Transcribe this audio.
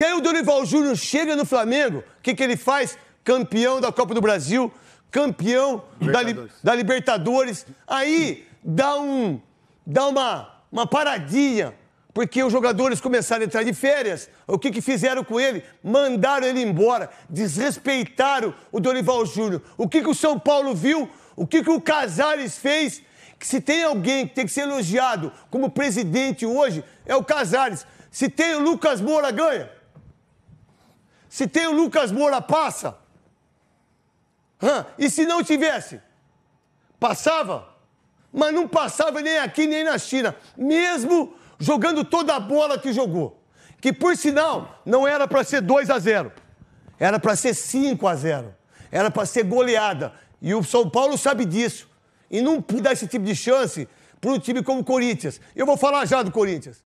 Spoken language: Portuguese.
E aí o Dorival Júnior chega no Flamengo, o que, que ele faz? Campeão da Copa do Brasil, campeão Libertadores. Da, da, Libertadores. Aí dá, um, dá uma, uma paradinha, porque os jogadores começaram a entrar de férias. O que, que fizeram com ele? Mandaram ele embora, desrespeitaram o Dorival Júnior. O que, que o São Paulo viu? O que, que o Casares fez? Que se tem alguém que tem que ser elogiado como presidente hoje, é o Casares. Se tem o Lucas Moura, ganha. Se tem o Lucas Moura, passa. Hã? E se não tivesse? Passava? Mas não passava nem aqui nem na China, mesmo jogando toda a bola que jogou. Que por sinal não era para ser 2 a 0. Era para ser 5 a 0. Era para ser goleada. E o São Paulo sabe disso. E não dá esse tipo de chance para um time como o Corinthians. Eu vou falar já do Corinthians.